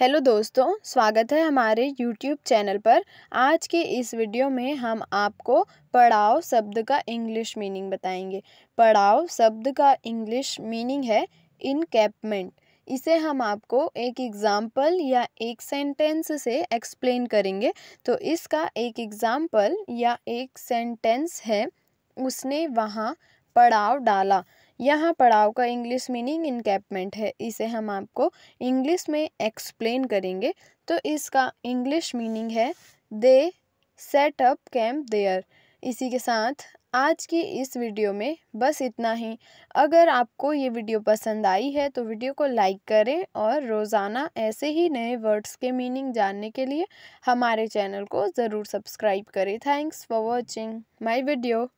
hello दोस्तों स्वागत है हमारे यूट्यूब चैनल पर आज के इस वीडियो में हम आपको पड़ाव शब्द का इंग्लिश मीनिंग बताएंगे पड़ाव शब्द का इंग्लिश मीनिंग है इनकेपमेंट इसे हम आपको एक एग्ज़ाम्पल या एक सेंटेंस से एक्सप्लेन करेंगे तो इसका एक एग्ज़ाम्पल या एक सेंटेंस है उसने वहाँ पड़ाव डाला यहाँ पड़ाव का इंग्लिश मीनिंग इनकेपमेंट है इसे हम आपको इंग्लिश में एक्सप्लेन करेंगे तो इसका इंग्लिश मीनिंग है they set up camp there इसी के साथ आज की इस वीडियो में बस इतना ही अगर आपको ये वीडियो पसंद आई है तो वीडियो को लाइक करें और रोज़ाना ऐसे ही नए वर्ड्स के मीनिंग जानने के लिए हमारे चैनल को ज़रूर सब्सक्राइब करें thanks for watching my video